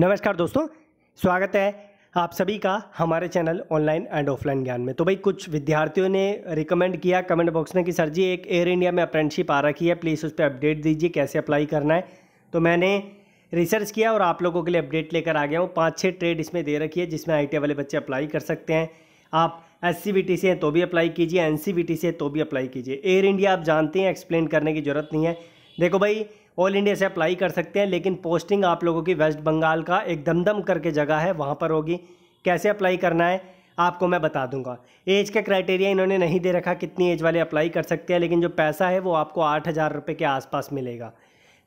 नमस्कार दोस्तों स्वागत है आप सभी का हमारे चैनल ऑनलाइन एंड ऑफलाइन ज्ञान में तो भाई कुछ विद्यार्थियों ने रिकमेंड किया कमेंट बॉक्स में कि सर जी एक एयर इंडिया में अप्रेंटशिप आ रखी है प्लीज़ उस पर अपडेट दीजिए कैसे अप्लाई करना है तो मैंने रिसर्च किया और आप लोगों के लिए अपडेट लेकर आ गया हूँ पाँच छः ट्रेड इसमें दे रखी है जिसमें आई वाले बच्चे अप्लाई कर सकते हैं आप एस से हैं तो भी अप्लाई कीजिए एन से तो भी अप्लाई कीजिए एयर इंडिया आप जानते हैं एक्सप्लेन करने की ज़रूरत नहीं है देखो भाई ऑल इंडिया से अप्लाई कर सकते हैं लेकिन पोस्टिंग आप लोगों की वेस्ट बंगाल का एक दमदम करके जगह है वहाँ पर होगी कैसे अप्लाई करना है आपको मैं बता दूंगा एज का क्राइटेरिया इन्होंने नहीं दे रखा कितनी एज वाले अप्लाई कर सकते हैं लेकिन जो पैसा है वो आपको आठ हज़ार रुपये के आसपास मिलेगा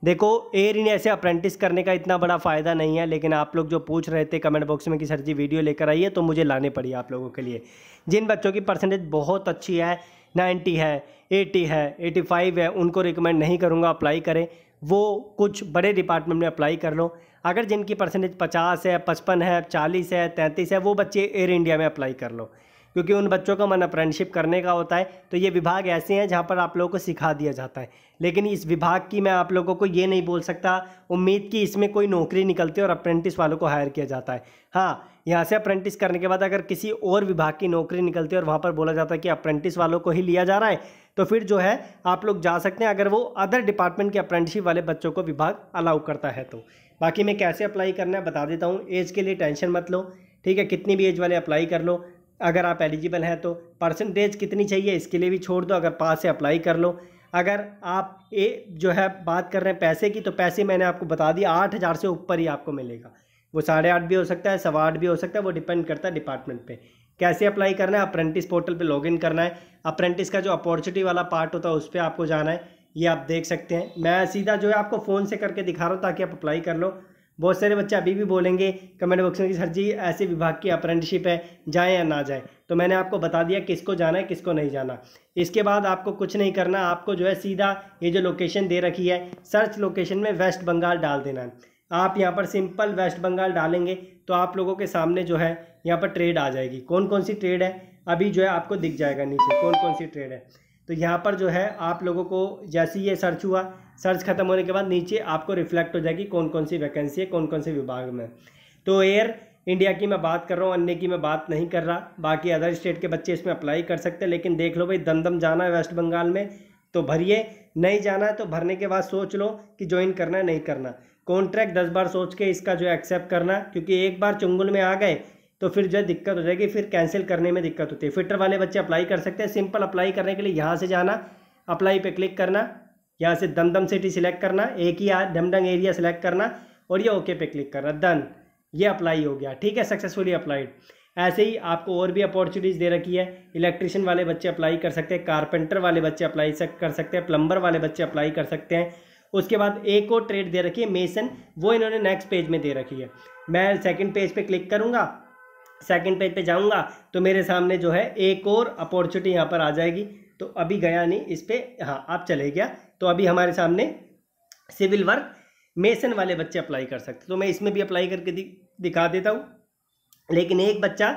देखो एयर इंडिया से अप्रेंटिस करने का इतना बड़ा फ़ायदा नहीं है लेकिन आप लोग जो पूछ रहे थे कमेंट बॉक्स में कि सर जी वीडियो लेकर आइए तो मुझे लाने पड़ी आप लोगों के लिए जिन बच्चों की परसेंटेज बहुत अच्छी है नाइन्टी है एटी है एटी फाइव है उनको रिकमेंड नहीं करूँगा अप्लाई करें वो कुछ बड़े डिपार्टमेंट में अप्लाई कर लो अगर जिनकी परसेंटेज पचास है पचपन है चालीस है तैंतीस है वो बच्चे एयर इंडिया में अप्लाई कर लो क्योंकि उन बच्चों का मन अप्रेंटशिप करने का होता है तो ये विभाग ऐसे हैं जहाँ पर आप लोगों को सिखा दिया जाता है लेकिन इस विभाग की मैं आप लोगों को ये नहीं बोल सकता उम्मीद कि इसमें कोई नौकरी निकलती है और अप्रेंटिस वालों को हायर किया जाता है हाँ यहाँ से अप्रेंटिस करने के बाद अगर किसी और विभाग की नौकरी निकलती है और वहाँ पर बोला जाता है कि अप्रेंटिस वालों को ही लिया जा रहा है तो फिर जो है आप लोग जा सकते हैं अगर वो अदर डिपार्टमेंट के अप्रेंटिसशिप वाले बच्चों को विभाग अलाउ करता है तो बाकी मैं कैसे अप्लाई करना है बता देता हूँ एज के लिए टेंशन मत लो ठीक है कितनी भी एज वाले अप्लाई कर लो अगर आप एलिजिबल हैं तो परसेंटेज कितनी चाहिए इसके लिए भी छोड़ दो अगर पास से अप्लाई कर लो अगर आप ए जो है बात कर रहे हैं पैसे की तो पैसे मैंने आपको बता दिया आठ हज़ार से ऊपर ही आपको मिलेगा वो साढ़े आठ भी हो सकता है सवा आठ भी हो सकता है वो डिपेंड करता है डिपार्टमेंट पे कैसे अप्लाई करना है अप्रेंटिस पोर्टल पे लॉगिन करना है अप्रेंटिस का जो अपॉर्चुनिटी वाला पार्ट होता है उस पर आपको जाना है ये आप देख सकते हैं मैं सीधा जो है आपको फ़ोन से करके दिखा रहा हूँ ताकि आप अप्लाई कर लो बहुत सारे बच्चे अभी भी बोलेंगे कमेंट बॉक्स में कि सर जी ऐसे विभाग की अप्रेंटिसशिप है जाएँ या ना जाएँ तो मैंने आपको बता दिया किसको जाना है किसको नहीं जाना इसके बाद आपको कुछ नहीं करना आपको जो है सीधा ये जो लोकेशन दे रखी है सर्च लोकेशन में वेस्ट बंगाल डाल देना है आप यहाँ पर सिंपल वेस्ट बंगाल डालेंगे तो आप लोगों के सामने जो है यहाँ पर ट्रेड आ जाएगी कौन कौन सी ट्रेड है अभी जो है आपको दिख जाएगा नीचे कौन कौन सी ट्रेड है तो यहाँ पर जो है आप लोगों को जैसे ही ये सर्च हुआ सर्च खत्म होने के बाद नीचे आपको रिफ्लेक्ट हो जाएगी कौन कौन सी वैकेंसी है कौन कौन से विभाग में तो एयर इंडिया की मैं बात कर रहा हूँ अन्य की मैं बात नहीं कर रहा बाकी अदर स्टेट के बच्चे इसमें अप्लाई कर सकते हैं लेकिन देख लो भाई दमदम जाना है वेस्ट बंगाल में तो भरिए नहीं जाना है तो भरने के बाद सोच लो कि ज्वाइन करना नहीं करना कॉन्ट्रैक्ट दस बार सोच के इसका जो है एक्सेप्ट करना क्योंकि एक बार चुंगुल में आ गए तो फिर जो दिक्कत हो जाएगी फिर कैंसिल करने में दिक्कत होती है फिटर वाले बच्चे अप्लाई कर सकते हैं सिंपल अप्लाई करने के लिए यहाँ से जाना अप्लाई पे क्लिक करना यहाँ से दमदम सिटी सिलेक्ट करना एक ही दमदंग एरिया सिलेक्ट करना और ये ओके पे क्लिक करना डन ये अप्लाई हो गया ठीक है सक्सेसफुली अप्लाइड ऐसे ही आपको और भी अपॉर्चुनिटीज़ दे रखी है इलेक्ट्रिशियन वाले बच्चे अप्लाई कर सकते हैं कारपेंटर वाले बच्चे अप्लाई कर सकते हैं प्लम्बर वाले बच्चे अप्लाई कर सकते हैं उसके बाद एक और ट्रेड दे रखी है मेसन वो इन्होंने नेक्स्ट पेज में दे रखी है मैं सेकंड पेज पे क्लिक करूँगा सेकंड पेज पे जाऊँगा तो मेरे सामने जो है एक और अपॉर्चुनिटी यहाँ पर आ जाएगी तो अभी गया नहीं इस पर हाँ आप चले गया तो अभी हमारे सामने सिविल वर्क मेसन वाले बच्चे अप्लाई कर सकते तो मैं इसमें भी अप्लाई करके दिखा देता हूँ लेकिन एक बच्चा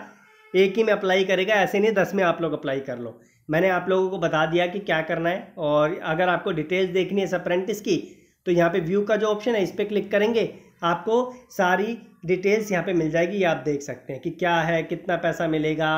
एक ही में अप्लाई करेगा ऐसे नहीं दस में आप लोग अप्लाई कर लो मैंने आप लोगों को बता दिया कि क्या करना है और अगर आपको डिटेल्स देखनी है इस अप्रेंटिस की तो यहाँ पे व्यू का जो ऑप्शन है इस पर क्लिक करेंगे आपको सारी डिटेल्स यहाँ पे मिल जाएगी ये आप देख सकते हैं कि क्या है कितना पैसा मिलेगा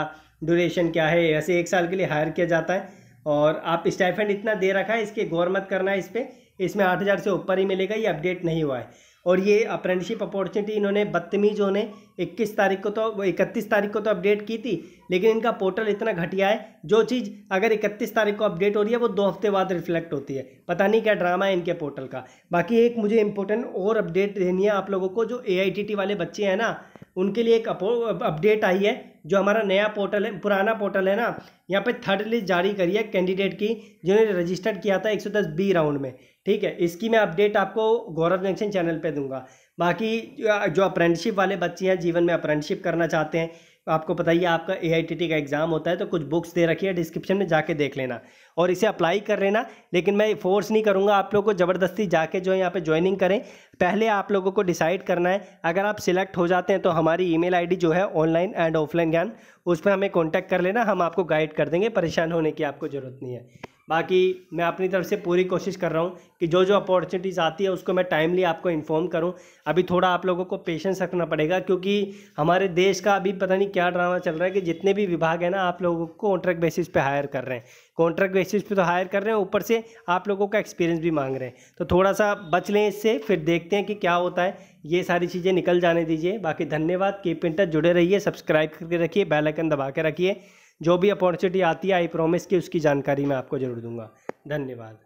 ड्यूरेशन क्या है ऐसे एक साल के लिए हायर किया जाता है और आप स्टाइफेंड इतना दे रखा है इसके गौर मत करना है इस पर इसमें आठ हज़ार से ऊपर ही मिलेगा ये अपडेट नहीं हुआ है और ये अप्रेंटिशिप अपॉर्चुनिटी इन्होंने बदतमीज होने 21 तारीख को तो 31 तारीख को तो अपडेट की थी लेकिन इनका पोर्टल इतना घटिया है जो चीज़ अगर 31 तारीख को अपडेट हो रही है वो दो हफ्ते बाद रिफ्लेक्ट होती है पता नहीं क्या ड्रामा है इनके पोर्टल का बाकी एक मुझे इंपॉर्टेंट और अपडेट देनी है आप लोगों को जो ए वाले बच्चे हैं ना उनके लिए एक अपडेट आई है जो हमारा नया पोर्टल है पुराना पोर्टल है ना यहाँ पे थर्ड लिस्ट जारी करी है कैंडिडेट की जिन्होंने रजिस्टर्ड किया था 110 बी राउंड में ठीक है इसकी मैं अपडेट आपको गौरव जंक्शन चैनल पे दूंगा बाकी जो अप्रेंटिशिप वाले बच्चे हैं जीवन में अप्रेंटिशिप करना चाहते हैं आपको पता ही है आपका ए का एग्ज़ाम होता है तो कुछ बुक्स दे रखी है डिस्क्रिप्शन में जाके देख लेना और इसे अप्लाई कर लेना लेकिन मैं फोर्स नहीं करूँगा आप लोग को ज़बरदस्ती जाके जो है यहाँ पे ज्वाइनिंग करें पहले आप लोगों को डिसाइड करना है अगर आप सिलेक्ट हो जाते हैं तो हमारी ईमेल आईडी जो है ऑनलाइन एंड ऑफलाइन ज्ञान उस पर हमें कॉन्टैक्ट कर लेना हम आपको गाइड कर देंगे परेशान होने की आपको ज़रूरत नहीं है बाकी मैं अपनी तरफ से पूरी कोशिश कर रहा हूँ कि जो जो अपॉर्चुनिटीज़ आती है उसको मैं टाइमली आपको इन्फॉर्म करूँ अभी थोड़ा आप लोगों को पेशेंस रखना पड़ेगा क्योंकि हमारे देश का अभी पता नहीं क्या ड्रामा चल रहा है कि जितने भी विभाग हैं ना आप लोगों को कॉन्ट्रैक्ट बेसिस पे हायर कर रहे हैं कॉन्ट्रैक्ट बेसिस पे तो हायर कर रहे हैं ऊपर से आप लोगों का एक्सपीरियंस भी मांग रहे हैं तो थोड़ा सा बच लें इससे फिर देखते हैं कि क्या होता है ये सारी चीज़ें निकल जाने दीजिए बाकी धन्यवाद कीप इंटर जुड़े रहिए सब्सक्राइब करके रखिए बेलाइकन दबा के रखिए जो भी अपॉर्चुनिटी आती है आई प्रोमिस कि उसकी जानकारी मैं आपको जरूर दूंगा धन्यवाद